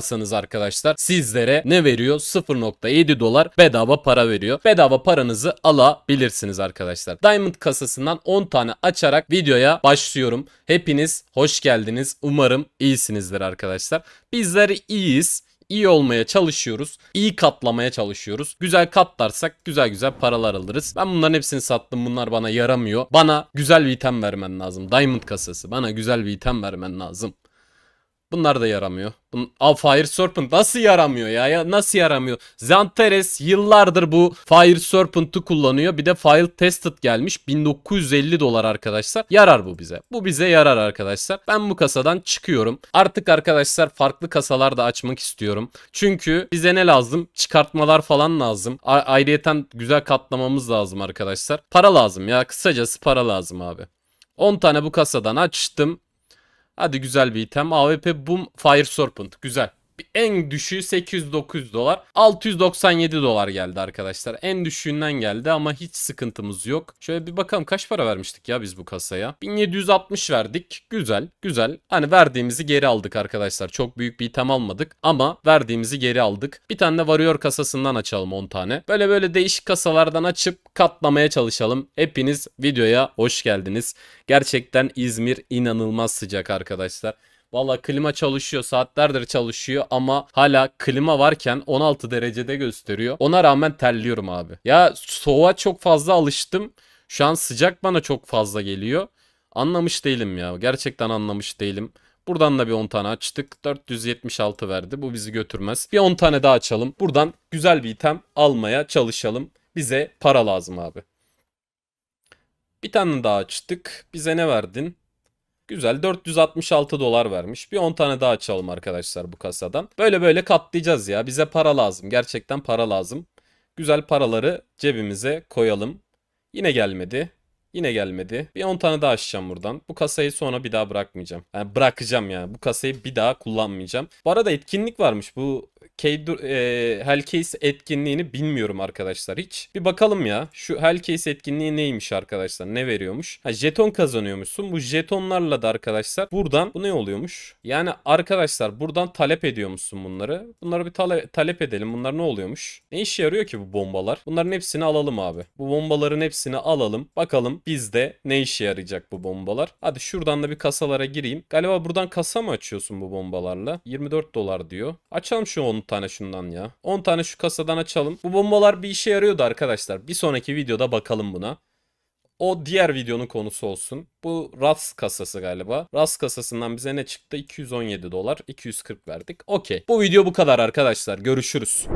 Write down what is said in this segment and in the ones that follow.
yaparsanız arkadaşlar sizlere ne veriyor? 0.7 dolar bedava para veriyor. Bedava paranızı alabilirsiniz arkadaşlar. Diamond kasasından 10 tane açarak videoya başlıyorum. Hepiniz hoş geldiniz. Umarım iyisinizdir arkadaşlar. Bizler iyiyiz İyi olmaya çalışıyoruz. İyi katlamaya çalışıyoruz. Güzel katlarsak güzel güzel paralar alırız. Ben bunların hepsini sattım. Bunlar bana yaramıyor. Bana güzel bir item vermen lazım. Diamond kasası. Bana güzel bir item vermen lazım. Bunlar da yaramıyor. Bun Aa, Fire Serpent nasıl yaramıyor ya? ya nasıl yaramıyor? Zanteres yıllardır bu Fire Serpent'ı kullanıyor. Bir de File Tested gelmiş. 1950 dolar arkadaşlar. Yarar bu bize. Bu bize yarar arkadaşlar. Ben bu kasadan çıkıyorum. Artık arkadaşlar farklı kasalar da açmak istiyorum. Çünkü bize ne lazım? Çıkartmalar falan lazım. A ayrıyeten güzel katlamamız lazım arkadaşlar. Para lazım ya. Kısacası para lazım abi. 10 tane bu kasadan açtım. Hadi güzel bir item. AWP Boom Fire Serpent. Güzel en düşüğü 809 dolar. 697 dolar geldi arkadaşlar. En düşüğünden geldi ama hiç sıkıntımız yok. Şöyle bir bakalım kaç para vermiştik ya biz bu kasaya. 1760 verdik. Güzel güzel. Hani verdiğimizi geri aldık arkadaşlar. Çok büyük bir item almadık ama verdiğimizi geri aldık. Bir tane de varıyor kasasından açalım 10 tane. Böyle böyle değişik kasalardan açıp katlamaya çalışalım. Hepiniz videoya hoş geldiniz. Gerçekten İzmir inanılmaz sıcak arkadaşlar. Valla klima çalışıyor saatlerdir çalışıyor ama hala klima varken 16 derecede gösteriyor. Ona rağmen terliyorum abi. Ya soğuğa çok fazla alıştım. Şu an sıcak bana çok fazla geliyor. Anlamış değilim ya. Gerçekten anlamış değilim. Buradan da bir 10 tane açtık. 476 verdi. Bu bizi götürmez. Bir 10 tane daha açalım. Buradan güzel bir item almaya çalışalım. Bize para lazım abi. Bir tane daha açtık. Bize ne verdin? Güzel 466 dolar vermiş. Bir 10 tane daha açalım arkadaşlar bu kasadan. Böyle böyle katlayacağız ya. Bize para lazım. Gerçekten para lazım. Güzel paraları cebimize koyalım. Yine gelmedi. Yine gelmedi. Bir 10 tane daha açacağım buradan. Bu kasayı sonra bir daha bırakmayacağım. Yani bırakacağım yani. Bu kasayı bir daha kullanmayacağım. Bu arada etkinlik varmış. Bu Keydur, e, Hellcase etkinliğini bilmiyorum arkadaşlar hiç. Bir bakalım ya. Şu Hellcase etkinliği neymiş arkadaşlar? Ne veriyormuş? Ha, jeton kazanıyormuşsun. Bu jetonlarla da arkadaşlar buradan bu ne oluyormuş? Yani arkadaşlar buradan talep ediyormuşsun bunları. Bunları bir tale talep edelim. Bunlar ne oluyormuş? Ne işe yarıyor ki bu bombalar? Bunların hepsini alalım abi. Bu bombaların hepsini alalım. Bakalım bizde ne işe yarayacak bu bombalar? Hadi şuradan da bir kasalara gireyim. Galiba buradan kasa mı açıyorsun bu bombalarla? 24 dolar diyor. Açalım şu onu tane şundan ya. 10 tane şu kasadan açalım. Bu bombalar bir işe yarıyordu arkadaşlar. Bir sonraki videoda bakalım buna. O diğer videonun konusu olsun. Bu RAS kasası galiba. RAS kasasından bize ne çıktı? 217 dolar. 240 verdik. Okey. Bu video bu kadar arkadaşlar. Görüşürüz.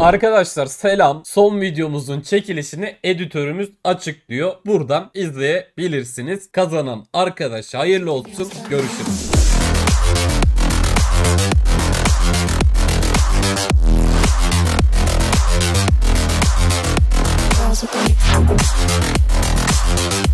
Arkadaşlar selam. Son videomuzun çekilişini editörümüz açık diyor. Buradan izleyebilirsiniz. Kazanan arkadaş hayırlı olsun. Görüşürüz. house with me.